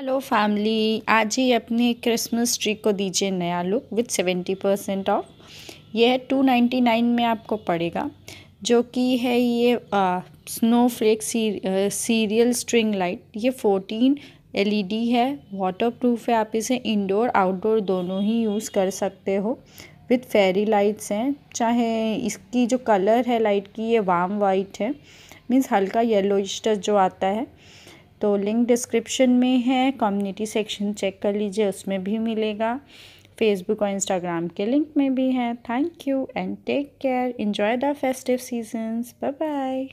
hello family आज ही अपने Christmas tree को दीजिए नया look with seventy percent off ये है टू नाइन्टी नाइन में आपको पड़ेगा जो कि है ये snowflake serial string light ये फोर्टीन एलईडी e है वाटर प्रूफ है आप इसे इंडोर आउटडोर दोनों ही यूज़ कर सकते हो विथ फेरी लाइट्स हैं चाहे इसकी जो कलर है लाइट की ये वाम वाइट है मीन्स हल्का येलोइश जो आता है तो लिंक डिस्क्रिप्शन में है कम्युनिटी सेक्शन चेक कर लीजिए उसमें भी मिलेगा फेसबुक और इंस्टाग्राम के लिंक में भी है thank you and take care enjoy the festive seasons bye bye